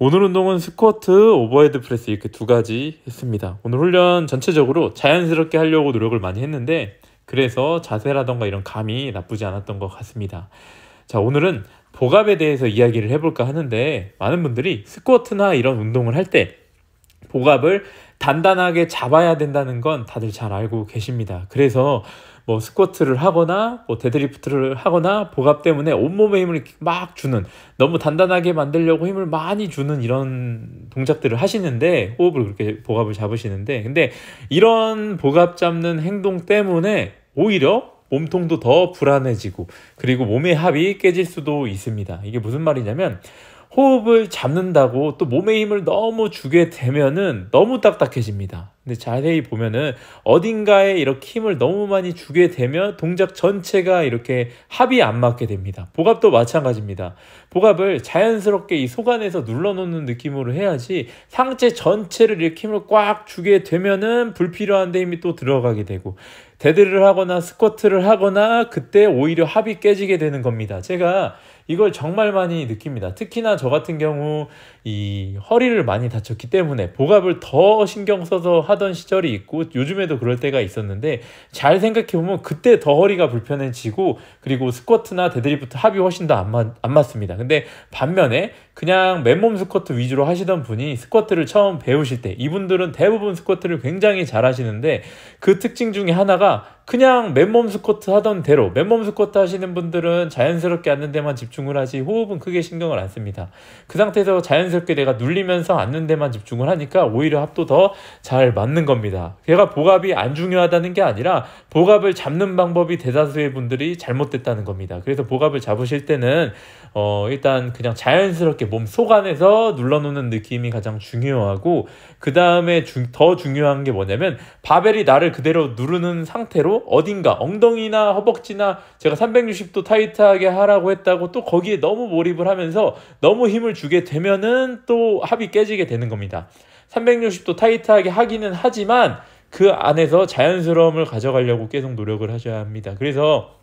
오늘 운동은 스쿼트, 오버헤드 프레스 이렇게 두 가지 했습니다. 오늘 훈련 전체적으로 자연스럽게 하려고 노력을 많이 했는데 그래서 자세라던가 이런 감이 나쁘지 않았던 것 같습니다. 자, 오늘은 복압에 대해서 이야기를 해볼까 하는데 많은 분들이 스쿼트나 이런 운동을 할때 복압을 단단하게 잡아야 된다는 건 다들 잘 알고 계십니다. 그래서 뭐 스쿼트를 하거나 뭐 데드리프트를 하거나 복압 때문에 온몸에 힘을 막 주는 너무 단단하게 만들려고 힘을 많이 주는 이런 동작들을 하시는데 호흡을 그렇게 복압을 잡으시는데 근데 이런 복압 잡는 행동 때문에 오히려 몸통도 더 불안해지고 그리고 몸의 합이 깨질 수도 있습니다. 이게 무슨 말이냐면 호흡을 잡는다고 또 몸의 힘을 너무 주게 되면은 너무 딱딱해집니다. 근데 자세히 보면은 어딘가에 이렇게 힘을 너무 많이 주게 되면 동작 전체가 이렇게 합이 안 맞게 됩니다. 복압도 마찬가지입니다. 복압을 자연스럽게 이 속안에서 눌러놓는 느낌으로 해야지 상체 전체를 이렇게 힘을 꽉 주게 되면은 불필요한 데 힘이 또 들어가게 되고 데드를 하거나 스쿼트를 하거나 그때 오히려 합이 깨지게 되는 겁니다. 제가 이걸 정말 많이 느낍니다. 특히나 저 같은 경우 이 허리를 많이 다쳤기 때문에 복압을 더 신경 써서 하던 시절이 있고 요즘에도 그럴 때가 있었는데 잘 생각해 보면 그때 더 허리가 불편해지고 그리고 스쿼트나 데드리프트 합이 훨씬 더 안 맞, 안 맞습니다. 근데 반면에 그냥 맨몸 스쿼트 위주로 하시던 분이 스쿼트를 처음 배우실 때 이분들은 대부분 스쿼트를 굉장히 잘 하시는데 그 특징 중에 하나가 그냥 맨몸 스쿼트 하던 대로 맨몸 스쿼트 하시는 분들은 자연스럽게 앉는 데만 집중을 하지 호흡은 크게 신경을 안 씁니다. 그 상태에서 자연스럽게 내가 눌리면서 앉는 데만 집중을 하니까 오히려 합도 더 잘 맞는 겁니다. 제가 복압이 안 중요하다는 게 아니라 복압을 잡는 방법이 대다수의 분들이 잘못됐다는 겁니다. 그래서 복압을 잡으실 때는 어 일단 그냥 자연스럽게 몸 속 안에서 눌러놓는 느낌이 가장 중요하고 그 다음에 더 중요한 게 뭐냐면 바벨이 나를 그대로 누르는 상태로 어딘가 엉덩이나 허벅지나 제가 360도 타이트하게 하라고 했다고 또 거기에 너무 몰입을 하면서 너무 힘을 주게 되면은 또 합이 깨지게 되는 겁니다. 360도 타이트하게 하기는 하지만 그 안에서 자연스러움을 가져가려고 계속 노력을 하셔야 합니다. 그래서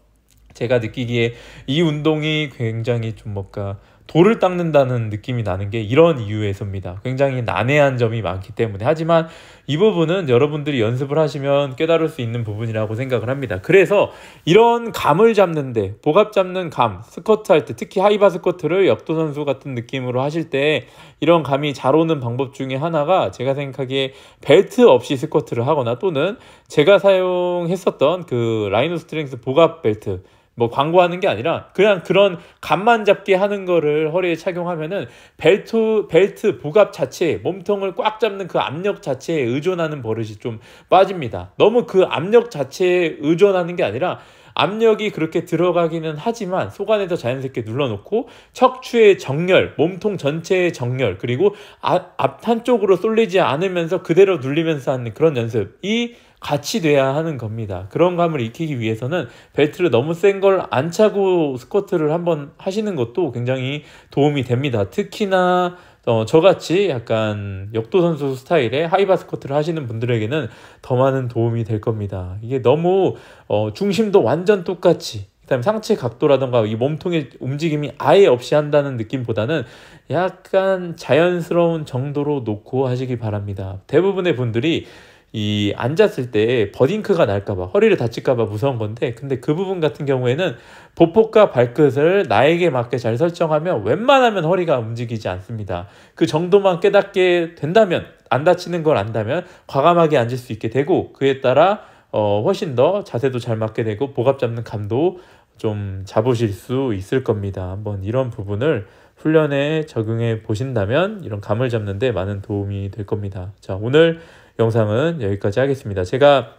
제가 느끼기에 이 운동이 굉장히 좀 뭔가 돌을 닦는다는 느낌이 나는 게 이런 이유에서입니다. 굉장히 난해한 점이 많기 때문에. 하지만 이 부분은 여러분들이 연습을 하시면 깨달을 수 있는 부분이라고 생각을 합니다. 그래서 이런 감을 잡는데, 보갑 잡는 감, 스쿼트 할 때, 특히 하이바 스쿼트를 역도 선수 같은 느낌으로 하실 때 이런 감이 잘 오는 방법 중에 하나가 제가 생각하기에 벨트 없이 스쿼트를 하거나 또는 제가 사용했었던 그 라이노 스트렝스 보갑 벨트, 뭐 광고하는 게 아니라 그냥 그런 간만 잡게 하는 거를 허리에 착용하면은 벨트 벨트 부갑 자체 에 몸통을 꽉 잡는 그 압력 자체에 의존하는 버릇이 좀 빠집니다. 너무 그 압력 자체에 의존하는 게 아니라 압력이 그렇게 들어가기는 하지만 속 안에서 자연스럽게 눌러놓고 척추의 정렬, 몸통 전체의 정렬 그리고 아, 앞 한쪽으로 쏠리지 않으면서 그대로 눌리면서 하는 그런 연습이 같이 돼야 하는 겁니다. 그런 감을 익히기 위해서는 벨트를 너무 센 걸 안 차고 스쿼트를 한번 하시는 것도 굉장히 도움이 됩니다. 특히나 어, 저같이 약간 역도 선수 스타일의 하이바 스쿼트를 하시는 분들에게는 더 많은 도움이 될 겁니다. 이게 너무 어, 중심도 완전 똑같이 그다음에 상체 각도라던가 이 몸통의 움직임이 아예 없이 한다는 느낌보다는 약간 자연스러운 정도로 놓고 하시기 바랍니다. 대부분의 분들이 이 앉았을 때 버딩크가 날까봐 허리를 다칠까봐 무서운 건데 근데 그 부분 같은 경우에는 보폭과 발끝을 나에게 맞게 잘 설정하면 웬만하면 허리가 움직이지 않습니다. 그 정도만 깨닫게 된다면 안 다치는 걸 안다면 과감하게 앉을 수 있게 되고 그에 따라 어, 훨씬 더 자세도 잘 맞게 되고 복압 잡는 감도 좀 잡으실 수 있을 겁니다. 한번 이런 부분을 훈련에 적용해 보신다면 이런 감을 잡는데 많은 도움이 될 겁니다. 자 오늘 영상은 여기까지 하겠습니다. 제가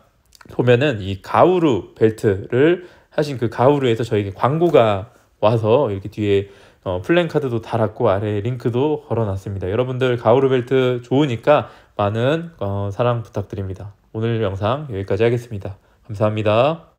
보면은 이 가우루 벨트를 하신 그 가우루에서 저에게 광고가 와서 이렇게 뒤에 어, 플랜카드도 달았고 아래 링크도 걸어놨습니다. 여러분들 가우루 벨트 좋으니까 많은 어, 사랑 부탁드립니다. 오늘 영상 여기까지 하겠습니다. 감사합니다.